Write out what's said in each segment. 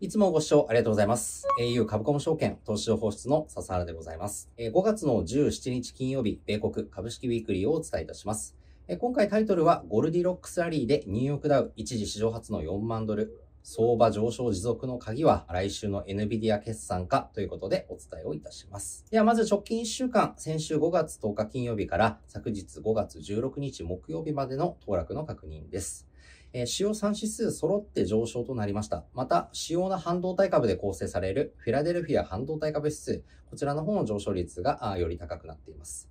いつもご視聴ありがとうございます。au 株コム証券投資情報室の笹原でございます。5月の17日金曜日、米国株式ウィークリーをお伝えいたします。今回タイトルはゴルディロックスラリーでニューヨークダウ一時史上初の4万ドル、相場上昇持続の鍵は来週の NVIDIA 決算かということでお伝えをいたします。ではまず直近1週間、先週5月10日金曜日から昨日5月16日木曜日までの騰落の確認です。えー、主要3指数揃って上昇となりました。また、主要な半導体株で構成されるフィラデルフィア半導体株指数、こちらの方の上昇率がより高くなっています。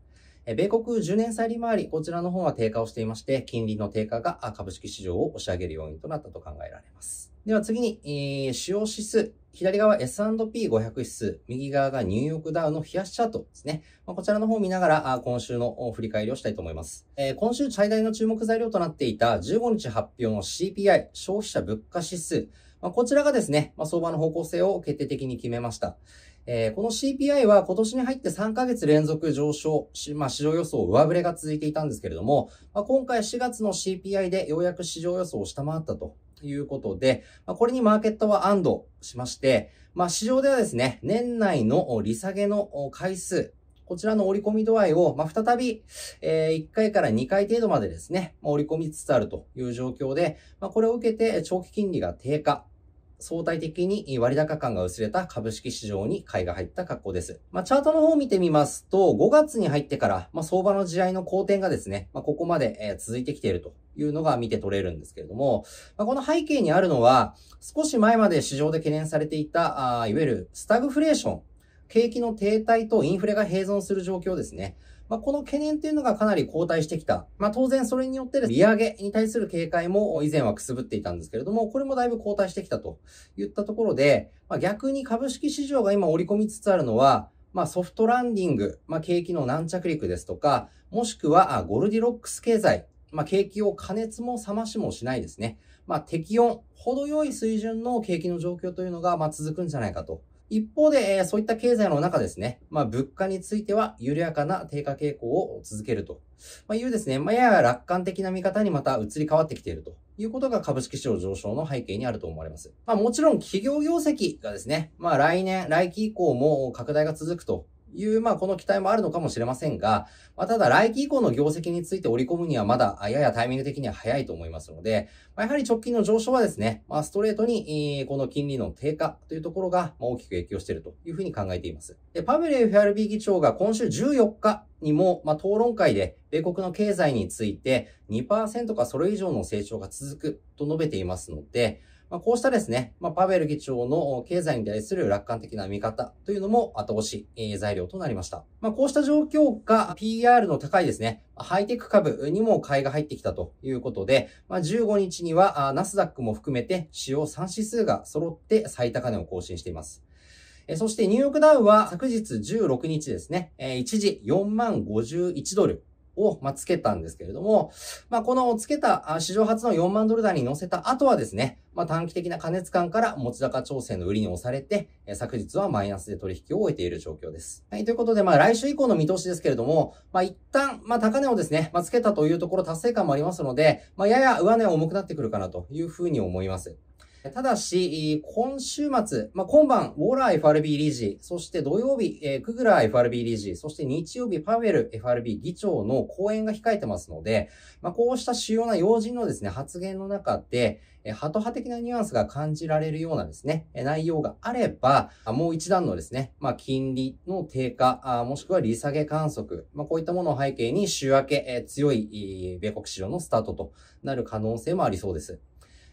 米国10年債利回り、こちらの方は低下をしていまして、金利の低下が株式市場を押し上げる要因となったと考えられます。では次に、えー、主要指数、左側 S&P500 指数、右側がニューヨークダウの冷やしチャートですね。まあ、こちらの方を見ながら、あ今週の振り返りをしたいと思います、えー、今週最大の注目材料となっていた15日発表の CPI、消費者物価指数。まあ、こちらがですね、まあ、相場の方向性を決定的に決めました。えー、この CPI は今年に入って3ヶ月連続上昇し、まあ、市場予想上振れが続いていたんですけれども、まあ、今回4月の CPI でようやく市場予想を下回ったとということで、まこれにマーケットは安堵しまして、まあ、市場ではですね、年内の利下げの回数、こちらの折り込み度合いを、まあ、再び、え1回から2回程度までですね、ま折り込みつつあるという状況で、まこれを受けて長期金利が低下、相対的に割高感が薄れた株式市場に買いが入った格好です。まあ、チャートの方を見てみますと、5月に入ってから、まあ、相場の地合の好転がですね、まあ、ここまで、え続いてきているというのが見て取れるんですけれども、まこの背景にあるのは、少し前まで市場で懸念されていた、あいわゆるスタグフレーション、景気の停滞とインフレが併存する状況ですね。まあ、この懸念というのがかなり後退してきた。まあ、当然それによって利上げに対する警戒も以前はくすぶっていたんですけれども、これもだいぶ後退してきたといったところで、まあ、逆に株式市場が今織り込みつつあるのは、まあ、ソフトランディング、まあ、景気の軟着陸ですとか、もしくはゴルディロックス経済、まあ、景気を加熱も冷ましもしないですね。まあ、適温、程よい水準の景気の状況というのが、まあ、続くんじゃないかと。一方で、えそういった経済の中ですね、まあ、物価については緩やかな低下傾向を続けると、まあ、いうですね、まあ、やや楽観的な見方にまた移り変わってきているということが株式市場上昇の背景にあると思われます。まあ、もちろん企業業績がですね、まあ、来年、来期以降も拡大が続くという、まあ、この期待もあるのかもしれませんが、まあ、ただ来期以降の業績について織り込むにはまだ、ややタイミング的には早いと思いますので、まあ、やはり直近の上昇はですね、まあ、ストレートに、この金利の低下というところが、まあ、大きく影響しているというふうに考えています。で、パブレ FRB 議長が今週14日にも、まあ、討論会で、米国の経済について2%かそれ以上の成長が続くと述べていますので、まあ、こうしたですね、まあ、パベル議長の経済に対する楽観的な見方というのも後押し、えー、材料となりました。まあ、こうした状況が PR の高いですね、ハイテク株にも買いが入ってきたということで、まあ、15日にはナスダックも含めて主要3指数が揃って最高値を更新しています。そしてニューヨークダウは昨日16日ですね、一時4万51ドル、を、まあ、つけたんですけれども、まあ、このつけた史上初の4万ドル台に乗せた後はですね、まあ、短期的な過熱感から持ち高調整の売りに押されて、え昨日はマイナスで取引を終えている状況です。はい、ということで、まあ、来週以降の見通しですけれども、まあ、一旦、まあ、高値をですね、まあ、つけたというところ達成感もありますので、まあ、やや上値は重くなってくるかなというふうに思います。ただし、今週末、まあ、今晩、ウォーラー FRB 理事、そして土曜日、えー、クグラー FRB 理事、そして日曜日、パウエル FRB 議長の講演が控えてますので、まあ、こうした主要な要人のですね、発言の中で、えハト派的なニュアンスが感じられるようなですね、内容があれば、もう一段のですね、まあ、金利の低下、もしくは利下げ観測、まあ、こういったものを背景に週明け、え強い、米国市場のスタートとなる可能性もありそうです。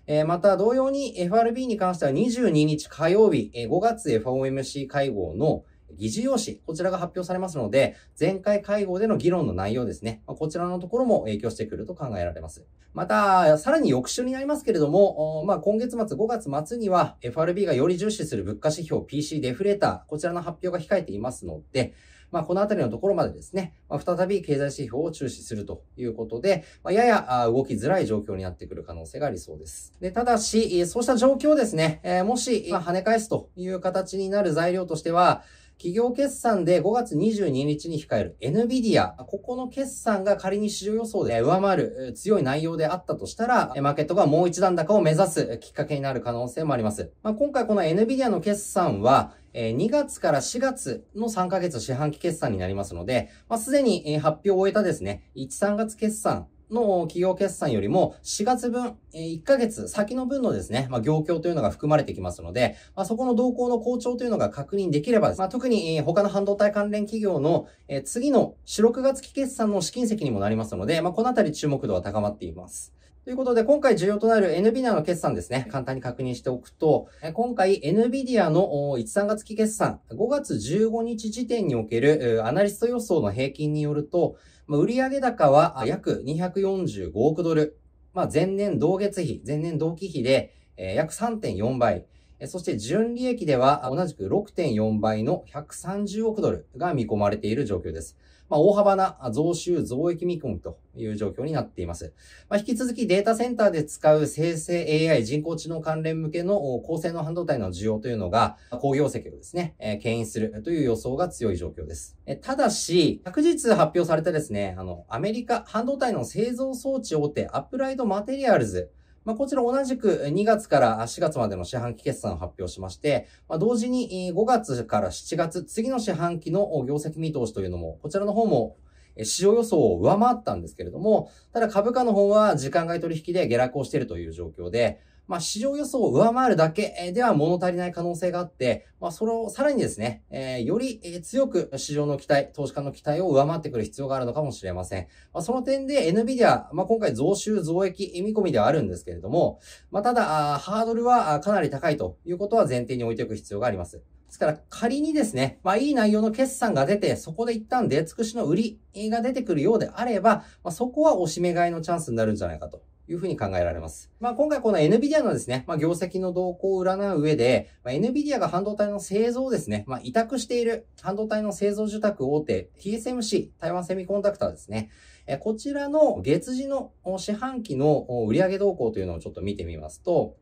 えー、また同様に FRB に関しては22日火曜日、えー、5月 FOMC 会合の議事要旨、こちらが発表されますので、前回会合での議論の内容ですね。こちらのところも影響してくると考えられます。また、さらに翌週になりますけれども、まあ、今月末、5月末には FRB がより重視する物価指標 PC デフレーター、こちらの発表が控えていますので、まあ、このあたりのところまでですね、まあ、再び経済指標を注視するということで、まあ、やや動きづらい状況になってくる可能性がありそうです。で、ただし、そうした状況ですね、えー、もし、ま跳ね返すという形になる材料としては、企業決算で5月22日に控える NVIDIA、ここの決算が仮に市場予想で上回る強い内容であったとしたら、マーケットがもう一段高を目指すきっかけになる可能性もあります。まあ、今回この NVIDIA の決算は、え2月から4月の3ヶ月四半期決算になりますので、まあ、すでに発表を終えたですね、1、3月決算の企業決算よりも4月分、1ヶ月先の分のですね、まあ、業況というのが含まれてきますので、まあ、そこの動向の好調というのが確認できれば、まあ、特に他の半導体関連企業の次の4、6月期決算の資金石にもなりますので、まあ、このあたり注目度は高まっています。ということで、今回重要となる NVIDIA の決算ですね。簡単に確認しておくと、今回 NVIDIA の1、3月期決算、5月15日時点におけるアナリスト予想の平均によると、売上高は約245億ドル。まあ、前年同月比、前年同期比で約3.4倍。そして純利益では同じく6.4倍の130億ドルが見込まれている状況です。まあ、大幅な増収増益見込みという状況になっています。まあ、引き続きデータセンターで使う生成 AI 人工知能関連向けの高性能半導体の需要というのが、工業石をですね、えー、牽引するという予想が強い状況です。えただし、昨日発表されたですね、あの、アメリカ半導体の製造装置大手アップライドマテリアルズ、まあ、こちら同じく2月から4月までの四半期決算を発表しまして、まあ、同時に5月から7月、次の四半期の業績見通しというのも、こちらの方も市場予想を上回ったんですけれども、ただ株価の方は時間外取引で下落をしているという状況で、まあ、市場予想を上回るだけでは物足りない可能性があって、まあ、それをさらにですね、えー、より強く市場の期待、投資家の期待を上回ってくる必要があるのかもしれません。まあ、その点で NVIDIA、まあ、今回増収増益見込みではあるんですけれども、まあ、ただ、ハードルはかなり高いということは前提に置いておく必要があります。ですから仮にですね、まあいい内容の決算が出て、そこで一旦出尽くしの売りが出てくるようであれば、まあ、そこはおしめ買いのチャンスになるんじゃないかというふうに考えられます。まあ、今回この NVIDIA のですね、まあ、業績の動向を占う上で、まあ、NVIDIA が半導体の製造をですね、まあ、委託している半導体の製造受託大手 TSMC、台湾セミコンダクターですね。こちらの月次の四半期の売上動向というのをちょっと見てみますと、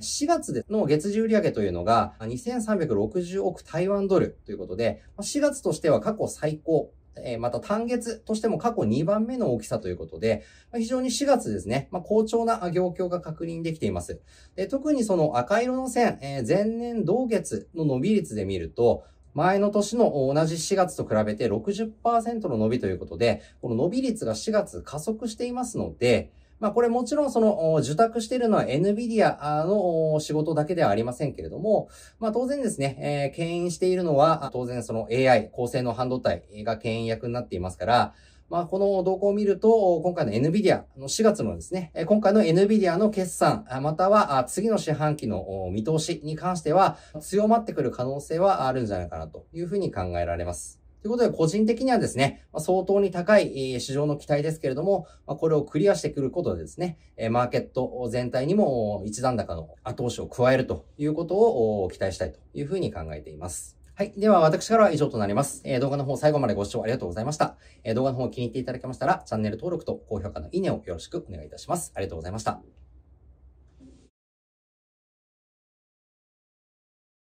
4月の月次売上というのが2360億台湾ドルということで、4月としては過去最高えー、また単月としても過去2番目の大きさということで、まあ、非常に4月ですね、まあ、好調な業況が確認できています。で特にその赤色の線、えー、前年同月の伸び率で見ると、前の年の同じ4月と比べて60%の伸びということで、この伸び率が4月加速していますので、まあこれもちろんその受託しているのは NVIDIA の仕事だけではありませんけれども、まあ当然ですね、えー、牽引しているのは当然その AI、高性能半導体が牽引役になっていますから、まあ、この動向を見ると、今回の NVIDIA の4月のですね、今回の NVIDIA の決算、または次の四半期の見通しに関しては、強まってくる可能性はあるんじゃないかなというふうに考えられます。ということで、個人的にはですね、相当に高い市場の期待ですけれども、これをクリアしてくることでですね、マーケット全体にも一段高の後押しを加えるということを期待したいというふうに考えています。はい。では、私からは以上となります。え動画の方最後までご視聴ありがとうございました。え動画の方気に入っていただけましたら、チャンネル登録と高評価のいいねをよろしくお願いいたします。ありがとうございました。